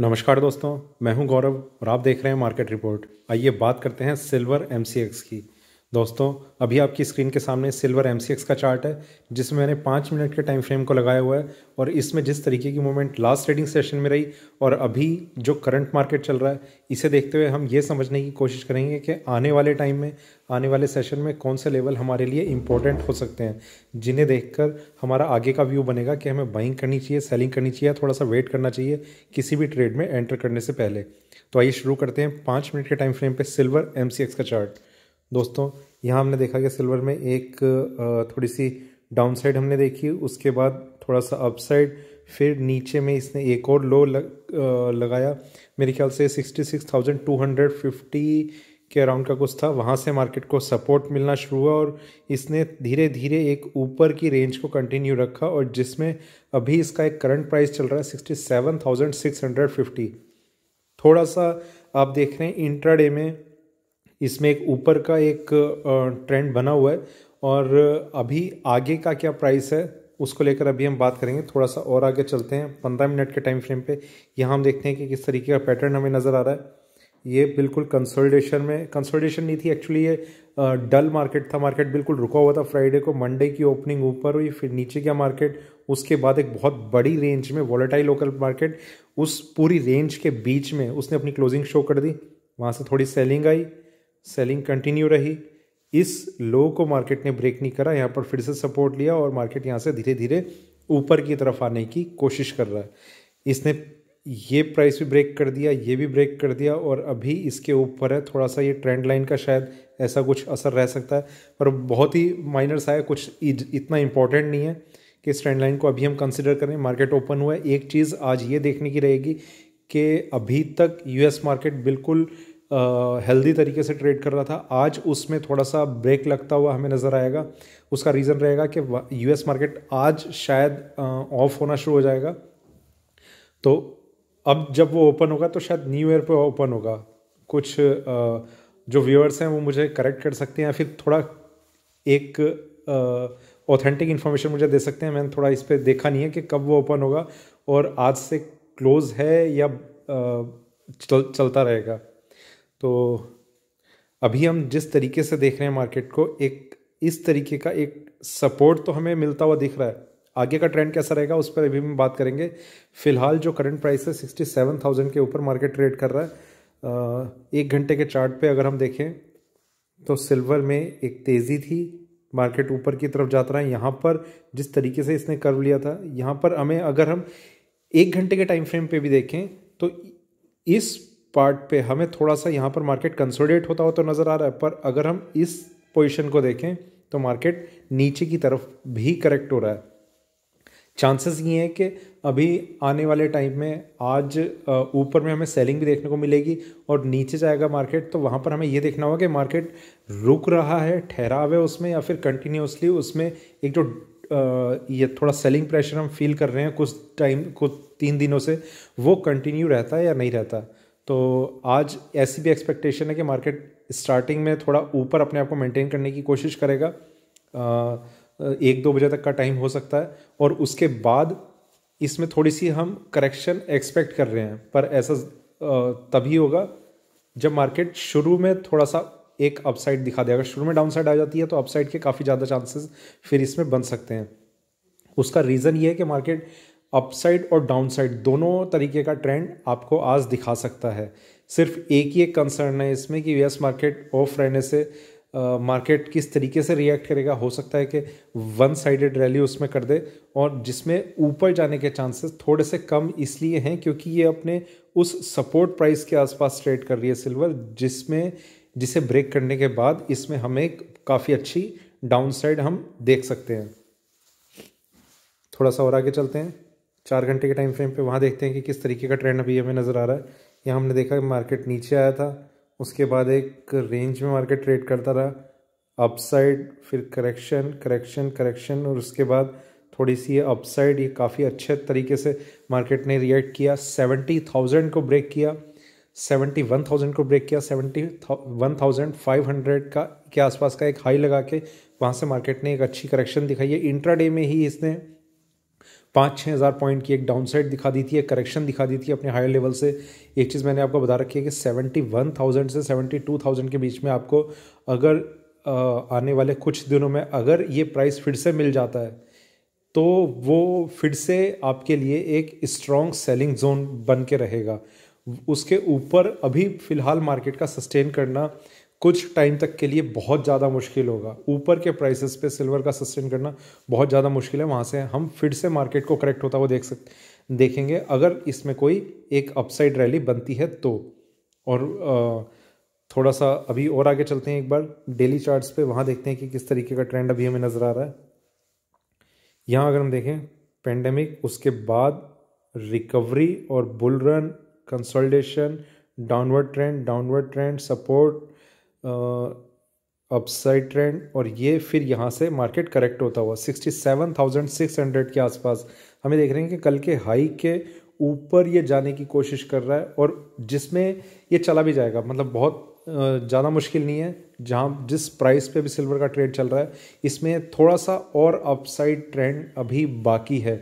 नमस्कार दोस्तों मैं हूं गौरव और आप देख रहे हैं मार्केट रिपोर्ट आइए बात करते हैं सिल्वर एम की दोस्तों अभी आपकी स्क्रीन के सामने सिल्वर एम का चार्ट है जिसमें मैंने पाँच मिनट के टाइम फ्रेम को लगाया हुआ है और इसमें जिस तरीके की मूवमेंट लास्ट ट्रेडिंग सेशन में रही और अभी जो करंट मार्केट चल रहा है इसे देखते हुए हम ये समझने की कोशिश करेंगे कि आने वाले टाइम में आने वाले सेशन में कौन से लेवल हमारे लिए इंपॉर्टेंट हो सकते हैं जिन्हें देख हमारा आगे का व्यू बनेगा कि हमें बाइंग करनी चाहिए सेलिंग करनी चाहिए थोड़ा सा वेट करना चाहिए किसी भी ट्रेड में एंटर करने से पहले तो आइए शुरू करते हैं पाँच मिनट के टाइम फ्रेम पर सिल्वर एम का चार्ट दोस्तों यहाँ हमने देखा कि सिल्वर में एक थोड़ी सी डाउन साइड हमने देखी उसके बाद थोड़ा सा अपसाइड फिर नीचे में इसने एक और लो लग, लगाया मेरे ख्याल से sixty six thousand two hundred fifty के अराउंड का कुछ था वहाँ से मार्केट को सपोर्ट मिलना शुरू हुआ और इसने धीरे धीरे एक ऊपर की रेंज को कंटिन्यू रखा और जिसमें अभी इसका एक करंट प्राइस चल रहा है sixty seven thousand six hundred fifty थोड़ा सा आप देख रहे हैं इंट्राडे में इसमें एक ऊपर का एक ट्रेंड बना हुआ है और अभी आगे का क्या प्राइस है उसको लेकर अभी हम बात करेंगे थोड़ा सा और आगे चलते हैं पंद्रह मिनट के टाइम फ्रेम पे यहाँ हम देखते हैं कि किस तरीके का पैटर्न हमें नज़र आ रहा है ये बिल्कुल कंसोलिडेशन में कंसोलिडेशन नहीं थी एक्चुअली ये डल मार्केट था मार्केट बिल्कुल रुका हुआ था फ्राइडे को मंडे की ओपनिंग ऊपर हुई फिर नीचे गया मार्केट उसके बाद एक बहुत बड़ी रेंज में वॉलेटाइल लोकल मार्केट उस पूरी रेंज के बीच में उसने अपनी क्लोजिंग शो कर दी वहाँ से थोड़ी सेलिंग आई सेलिंग कंटिन्यू रही इस लो को मार्केट ने ब्रेक नहीं करा यहाँ पर फिर से सपोर्ट लिया और मार्केट यहाँ से धीरे धीरे ऊपर की तरफ आने की कोशिश कर रहा है इसने ये प्राइस भी ब्रेक कर दिया ये भी ब्रेक कर दिया और अभी इसके ऊपर है थोड़ा सा ये ट्रेंड लाइन का शायद ऐसा कुछ असर रह सकता है पर बहुत ही माइनर सा है कुछ इतना इम्पोर्टेंट नहीं है कि इस ट्रेंड लाइन को अभी हम कंसिडर करें मार्केट ओपन हुआ है एक चीज़ आज ये देखने की रहेगी कि अभी तक यूएस मार्केट बिल्कुल हेल्दी तरीके से ट्रेड कर रहा था आज उसमें थोड़ा सा ब्रेक लगता हुआ हमें नज़र आएगा उसका रीज़न रहेगा कि यूएस मार्केट आज शायद ऑफ होना शुरू हो जाएगा तो अब जब वो ओपन होगा तो शायद न्यू ईयर पे ओपन होगा कुछ जो व्यूअर्स हैं वो मुझे करेक्ट कर सकते हैं या फिर थोड़ा एक ऑथेंटिक इन्फॉर्मेशन मुझे दे सकते हैं मैंने थोड़ा इस पर देखा नहीं है कि कब वो ओपन होगा और आज से क्लोज है या चल, चलता रहेगा तो अभी हम जिस तरीके से देख रहे हैं मार्केट को एक इस तरीके का एक सपोर्ट तो हमें मिलता हुआ दिख रहा है आगे का ट्रेंड कैसा रहेगा उस पर अभी हम बात करेंगे फिलहाल जो करंट प्राइस है सिक्सटी सेवन थाउजेंड के ऊपर मार्केट ट्रेड कर रहा है एक घंटे के चार्ट पे अगर हम देखें तो सिल्वर में एक तेज़ी थी मार्केट ऊपर की तरफ जाता रहा है यहाँ पर जिस तरीके से इसने कर्व लिया था यहाँ पर हमें अगर हम एक घंटे के टाइम फ्रेम पे भी देखें तो इस पार्ट पे हमें थोड़ा सा यहाँ पर मार्केट कंसोलिडेट होता हुआ तो नज़र आ रहा है पर अगर हम इस पोजिशन को देखें तो मार्केट नीचे की तरफ भी करेक्ट हो रहा है चांसेस ये हैं कि अभी आने वाले टाइम में आज ऊपर में हमें सेलिंग भी देखने को मिलेगी और नीचे जाएगा मार्केट तो वहाँ पर हमें ये देखना होगा कि मार्केट रुक रहा है ठहराव है उसमें या फिर कंटिन्यूसली उसमें एक जो ये थोड़ा सेलिंग प्रेशर हम फील कर रहे हैं कुछ टाइम कुछ तीन दिनों से वो कंटिन्यू रहता है या नहीं रहता है तो आज ऐसी भी एक्सपेक्टेशन है कि मार्केट स्टार्टिंग में थोड़ा ऊपर अपने आप को मेंटेन करने की कोशिश करेगा एक दो बजे तक का टाइम हो सकता है और उसके बाद इसमें थोड़ी सी हम करेक्शन एक्सपेक्ट कर रहे हैं पर ऐसा तभी होगा जब मार्केट शुरू में थोड़ा सा एक अपसाइड दिखा दे अगर शुरू में डाउनसाइड आ जाती है तो अपसाइड के काफ़ी ज़्यादा चांसेस फिर इसमें बन सकते हैं उसका रीज़न ये है कि मार्केट अपसाइड और डाउनसाइड दोनों तरीके का ट्रेंड आपको आज दिखा सकता है सिर्फ एक ही एक कंसर्न है इसमें कि यूएस मार्केट ऑफ रहने से मार्केट किस तरीके से रिएक्ट करेगा हो सकता है कि वन साइडेड रैली उसमें कर दे और जिसमें ऊपर जाने के चांसेस थोड़े से कम इसलिए हैं क्योंकि ये अपने उस सपोर्ट प्राइस के आसपास ट्रेड कर रही है सिल्वर जिसमें जिसे ब्रेक करने के बाद इसमें हमें काफ़ी अच्छी डाउनसाइड हम देख सकते हैं थोड़ा सा और आगे चलते हैं चार घंटे के टाइम फ्रेम पे वहाँ देखते हैं कि किस तरीके का ट्रेंड अभी हमें नज़र आ रहा है यहाँ हमने देखा कि मार्केट नीचे आया था उसके बाद एक रेंज में मार्केट ट्रेड करता रहा अपसाइड फिर करेक्शन करेक्शन करेक्शन और उसके बाद थोड़ी सी ये अपसाइड ये काफ़ी अच्छे तरीके से मार्केट ने रिएक्ट किया सेवेंटी थाउजेंड को ब्रेक किया सेवेंटी वन थाउजेंड को ब्रेक किया seventy one thousand five hundred का के आसपास का एक हाई लगा के वहाँ से मार्केट ने एक अच्छी करेक्शन दिखाई है इंट्राडे में ही इसने पाँच छः हज़ार पॉइंट की एक डाउनसाइड दिखा दी थी एक करेक्शन दिखा दी थी अपने हायर लेवल से एक चीज़ मैंने आपको बता रखी है कि सेवेंटी वन थाउजेंड से सेवेंटी टू थाउजेंड के बीच में आपको अगर आने वाले कुछ दिनों में अगर ये प्राइस फिर से मिल जाता है तो वो फिर से आपके लिए एक स्ट्रॉन्ग सेलिंग जोन बन के रहेगा उसके ऊपर अभी फ़िलहाल मार्केट का सस्टेन करना कुछ टाइम तक के लिए बहुत ज़्यादा मुश्किल होगा ऊपर के प्राइसेस पे सिल्वर का सस्टेन करना बहुत ज़्यादा मुश्किल है वहाँ से हम फिर से मार्केट को करेक्ट होता हुआ देख सकते देखेंगे अगर इसमें कोई एक अपसाइड रैली बनती है तो और थोड़ा सा अभी और आगे चलते हैं एक बार डेली चार्ट्स पे वहाँ देखते हैं कि किस तरीके का ट्रेंड अभी हमें नज़र आ रहा है यहाँ अगर हम देखें पेंडेमिक उसके बाद रिकवरी और bull run consultation downward trend downward trend support upside trend और ये फिर यहाँ से मार्केट करेक्ट होता हुआ sixty seven thousand six hundred के आसपास हमें देख रहे हैं कि कल के हाई के ऊपर ये जाने की कोशिश कर रहा है और जिसमें ये चला भी जाएगा मतलब बहुत ज़्यादा मुश्किल नहीं है जहाँ जिस प्राइस पे भी सिल्वर का ट्रेड चल रहा है इसमें थोड़ा सा और अपसाइड ट्रेंड अभी बाकी है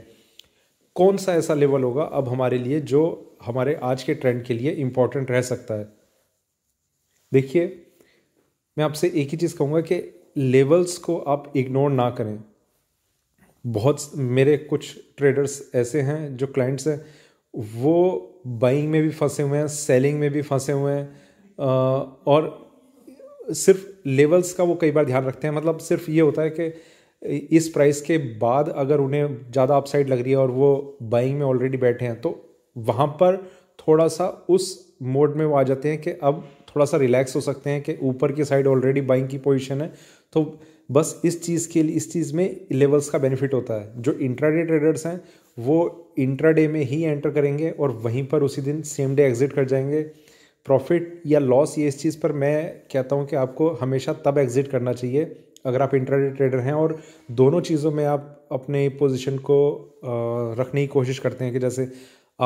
कौन सा ऐसा लेवल होगा अब हमारे लिए जो हमारे आज के ट्रेंड के लिए इम्पोर्टेंट रह सकता है देखिए मैं आपसे एक ही चीज़ कहूँगा कि लेवल्स को आप इग्नोर ना करें बहुत मेरे कुछ ट्रेडर्स ऐसे हैं जो क्लाइंट्स हैं वो बाइंग में भी फंसे हुए हैं सेलिंग में भी फंसे हुए हैं और सिर्फ लेवल्स का वो कई बार ध्यान रखते हैं मतलब सिर्फ ये होता है कि इस प्राइस के बाद अगर उन्हें ज़्यादा अपसाइड लग रही है और वो बाइंग में ऑलरेडी बैठे हैं तो वहाँ पर थोड़ा सा उस मोड में वो आ जाते हैं कि अब थोड़ा सा रिलैक्स हो सकते हैं कि ऊपर की साइड ऑलरेडी बाइंग की पोजिशन है तो बस इस चीज़ के लिए इस चीज़ में लेवल्स का बेनिफिट होता है जो इंट्राडे ट्रेडर्स हैं वो इंट्राडे में ही एंटर करेंगे और वहीं पर उसी दिन सेम डे एग्जिट कर जाएंगे प्रॉफिट या लॉस ये इस चीज़ पर मैं कहता हूँ कि आपको हमेशा तब एग्जिट करना चाहिए अगर आप इंट्राडे ट्रेडर हैं और दोनों चीज़ों में आप अपने पोजीशन को रखने की कोशिश करते हैं कि जैसे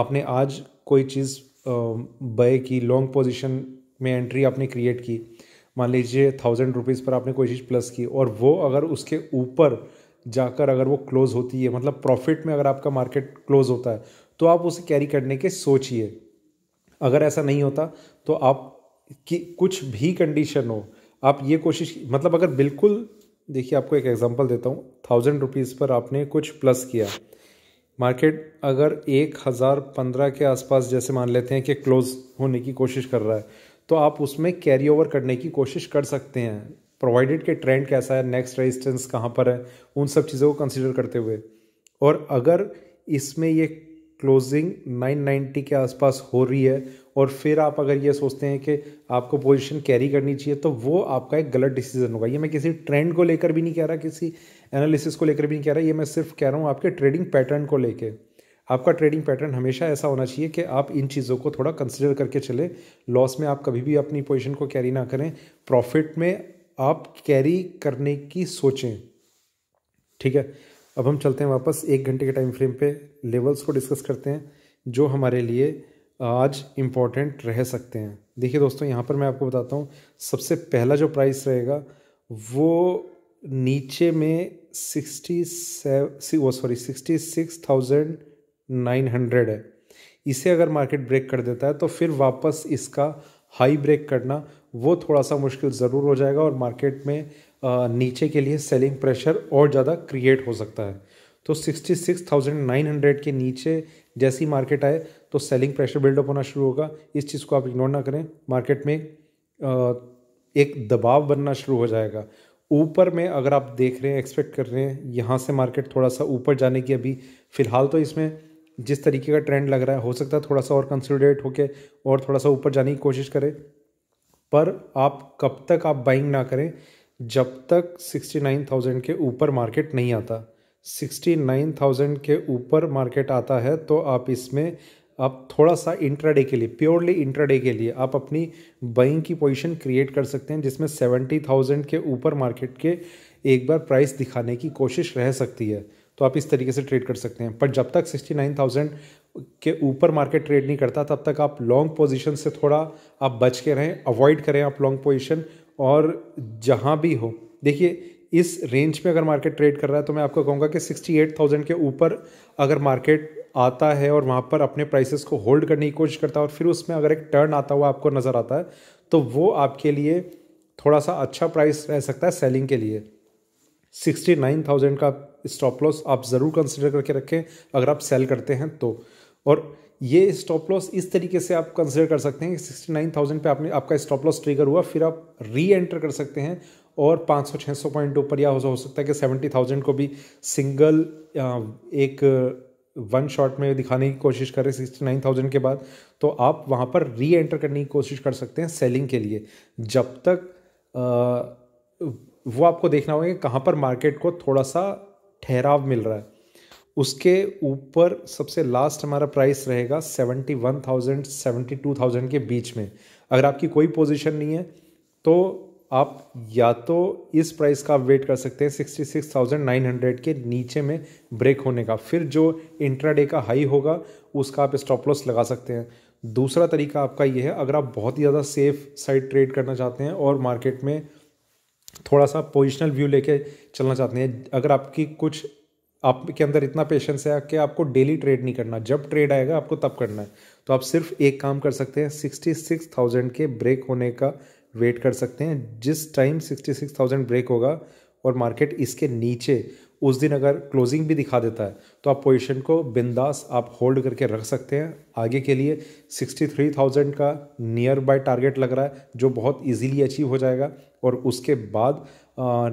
आपने आज कोई चीज़ बाय की लॉन्ग पोजीशन में एंट्री आपने क्रिएट की मान लीजिए थाउजेंड रुपीज़ पर आपने कोई चीज़ प्लस की और वो अगर उसके ऊपर जाकर अगर वो क्लोज़ होती है मतलब प्रॉफिट में अगर आपका मार्केट क्लोज़ होता है तो आप उसे कैरी करने के सोचिए अगर ऐसा नहीं होता तो आप कि कुछ भी कंडीशन हो आप ये कोशिश मतलब अगर बिल्कुल देखिए आपको एक एग्जांपल देता हूँ थाउजेंड रुपीज़ पर आपने कुछ प्लस किया मार्केट अगर एक हज़ार पंद्रह के आसपास जैसे मान लेते हैं कि क्लोज़ होने की कोशिश कर रहा है तो आप उसमें कैरी ओवर करने की कोशिश कर सकते हैं प्रोवाइडेड के ट्रेंड कैसा है नेक्स्ट रेजिस्टेंस कहाँ पर है उन सब चीज़ों को कंसिडर करते हुए और अगर इसमें ये क्लोजिंग 990 के आसपास हो रही है और फिर आप अगर ये सोचते हैं कि आपको पोजीशन कैरी करनी चाहिए तो वो आपका एक गलत डिसीजन होगा ये मैं किसी ट्रेंड को लेकर भी नहीं कह रहा किसी एनालिसिस को लेकर भी नहीं कह रहा ये मैं सिर्फ कह रहा हूँ आपके ट्रेडिंग पैटर्न को लेकर आपका ट्रेडिंग पैटर्न हमेशा ऐसा होना चाहिए कि आप इन चीज़ों को थोड़ा कंसिडर करके चले लॉस में आप कभी भी अपनी पोजिशन को कैरी ना करें प्रॉफिट में आप कैरी करने की सोचें ठीक है अब हम चलते हैं वापस एक घंटे के टाइम फ्रेम पे लेवल्स को डिस्कस करते हैं जो हमारे लिए आज इम्पॉर्टेंट रह सकते हैं देखिए दोस्तों यहाँ पर मैं आपको बताता हूँ सबसे पहला जो प्राइस रहेगा वो नीचे में sixty sev sorry sixty six thousand nine hundred है इसे अगर मार्केट ब्रेक कर देता है तो फिर वापस इसका हाई ब्रेक करना वो थोड़ा सा मुश्किल ज़रूर हो जाएगा और मार्केट में नीचे के लिए सेलिंग प्रेशर और ज़्यादा क्रिएट हो सकता है तो sixty six thousand nine hundred के नीचे जैसी मार्केट आए तो सेलिंग प्रेशर बिल्डअप होना शुरू होगा इस चीज़ को आप इग्नोर ना करें मार्केट में एक दबाव बनना शुरू हो जाएगा ऊपर में अगर आप देख रहे हैं एक्सपेक्ट कर रहे हैं यहाँ से मार्केट थोड़ा सा ऊपर जाने की अभी फ़िलहाल तो इसमें जिस तरीके का ट्रेंड लग रहा है हो सकता है थोड़ा सा और कंसिडरेट होके और थोड़ा सा ऊपर जाने की कोशिश करें पर आप कब तक आप बाइंग ना करें जब तक 69,000 के ऊपर मार्केट नहीं आता 69,000 के ऊपर मार्केट आता है तो आप इसमें आप थोड़ा सा इंट्राडे के लिए प्योरली इंट्राडे के लिए आप अपनी बाइंग की पोजीशन क्रिएट कर सकते हैं जिसमें 70,000 के ऊपर मार्केट के एक बार प्राइस दिखाने की कोशिश रह सकती है तो आप इस तरीके से ट्रेड कर सकते हैं पर जब तक सिक्सटी नाइन थाउजेंड के ऊपर मार्केट ट्रेड नहीं करता तब तक आप लॉन्ग पोजीशन से थोड़ा आप बच के रहें अवॉइड करें आप लॉन्ग पोजीशन और जहाँ भी हो देखिए इस रेंज में अगर मार्केट ट्रेड कर रहा है तो मैं आपको कहूँगा कि थाउजेंड के ऊपर अगर मार्केट आता है और वहाँ पर अपने प्राइसेस को होल्ड करने की कोशिश करता है और फिर उसमें अगर एक टर्न आता हुआ आपको नज़र आता है तो वो आपके लिए थोड़ा सा अच्छा प्राइस रह सकता है सेलिंग के लिए सिक्सटी नाइन थाउजेंड का स्टॉप लॉस आप ज़रूर कंसिडर करके रखें अगर आप सेल करते हैं तो और ये स्टॉप लॉस इस तरीके से आप कंसिडर कर सकते हैं कि सिक्सटी नाइन थाउजेंड पर आपने आपका स्टॉप लॉस ट्रिगर हुआ फिर आप री एंटर कर सकते हैं और पाँच सौ छः सौ पॉइंट ऊपर या हो सकता है कि सेवेंटी थाउजेंड को भी सिंगल एक वन शॉट में दिखाने की कोशिश करें थाउजेंड के बाद तो आप वहाँ पर री एंटर करने की कोशिश कर सकते हैं सेलिंग के लिए जब तक आ, वो आपको देखना होगा कि कहाँ पर मार्केट को थोड़ा सा ठहराव मिल रहा है उसके ऊपर सबसे लास्ट हमारा प्राइस रहेगा seventy one thousand seventy two thousand के बीच में अगर आपकी कोई पोजीशन नहीं है तो आप या तो इस प्राइस का आप वेट कर सकते हैं sixty six thousand nine hundred के नीचे में ब्रेक होने का फिर जो इंट्राडे का हाई होगा उसका आप स्टॉप लॉस लगा सकते हैं दूसरा तरीका आपका ये है अगर आप बहुत ही ज़्यादा सेफ साइड ट्रेड करना चाहते हैं और मार्केट में थोड़ा सा पोजिशनल व्यू लेके चलना चाहते हैं अगर आपकी कुछ आपके अंदर इतना पेशेंस है कि आपको डेली ट्रेड नहीं करना जब ट्रेड आएगा आपको तब करना है तो आप सिर्फ एक काम कर सकते हैं सिक्सटी सिक्स थाउजेंड के ब्रेक होने का वेट कर सकते हैं जिस time sixty six thousand break होगा और मार्केट इसके नीचे उस दिन अगर क्लोजिंग भी दिखा देता है तो आप पोजिशन को बिंदास आप होल्ड करके रख सकते हैं आगे के लिए सिक्सटी थ्री थाउजेंड का नियर बाय टारगेट लग रहा है जो बहुत इजीली अचीव हो जाएगा और उसके बाद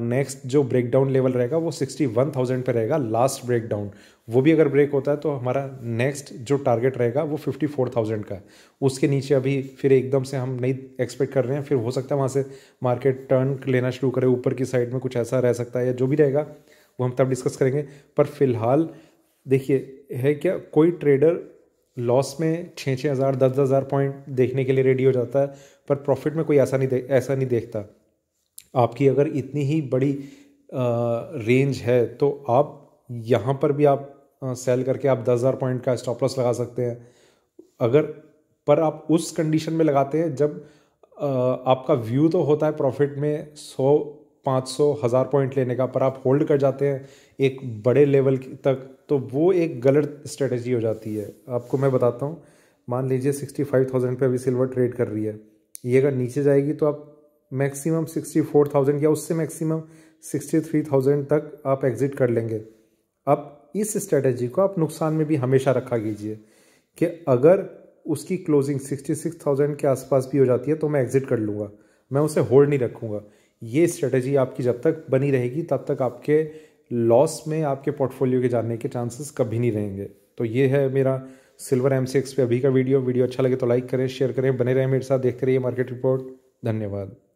नेक्स्ट जो ब्रेकडाउन लेवल रहेगा वो सिक्सटी वन थाउजेंड पर रहेगा लास्ट ब्रेकडाउन वो भी अगर ब्रेक होता है तो हमारा नेक्स्ट जो टारगेट रहेगा वो फिफ्टी फोर थाउजेंड का है उसके नीचे अभी फिर एकदम से हम नहीं एक्सपेक्ट कर रहे हैं फिर हो सकता है वहाँ से मार्केट टर्न लेना शुरू करे ऊपर की साइड में कुछ ऐसा रह सकता है या जो भी रहेगा वो हम तब डिस्कस करेंगे पर फिलहाल देखिए है क्या कोई ट्रेडर लॉस में छः छः हज़ार दस दस हज़ार पॉइंट देखने के लिए रेडी हो जाता है पर प्रॉफिट में कोई ऐसा नहीं ऐसा नहीं देखता आपकी अगर इतनी ही बड़ी रेंज है तो आप यहाँ पर भी आप सेल करके आप दस हज़ार पॉइंट का स्टॉप लॉस लगा सकते हैं अगर पर आप उस कंडीशन में लगाते हैं जब आपका व्यू तो होता है प्रॉफिट में सौ पाँच सौ हज़ार पॉइंट लेने का पर आप होल्ड कर जाते हैं एक बड़े लेवल तक तो वो एक गलत स्ट्रेटजी हो जाती है आपको मैं बताता हूँ मान लीजिए सिक्सटी फाइव थाउजेंड पर अभी सिल्वर ट्रेड कर रही है ये अगर नीचे जाएगी तो आप मैक्सिमम सिक्सटी फोर थाउजेंड या उससे मैक्सिमम सिक्सटी थ्री थाउजेंड तक आप एग्ज़िट कर लेंगे अब इस स्ट्रेटजी को आप नुकसान में भी हमेशा रखा कीजिए कि अगर उसकी क्लोजिंग सिक्सटी सिक्स थाउजेंड के आसपास भी हो जाती है तो मैं एग्ज़िट कर लूँगा मैं उसे होल्ड नहीं रखूँगा ये स्ट्रेटजी आपकी जब तक बनी रहेगी तब तक आपके लॉस में आपके पोर्टफोलियो के जाने के चांसेस कभी नहीं रहेंगे तो ये है मेरा सिल्वर एम सिक्स पे अभी का वीडियो वीडियो अच्छा लगे तो लाइक करें शेयर करें बने रहें मेरे साथ देखते रहिए मार्केट रिपोर्ट धन्यवाद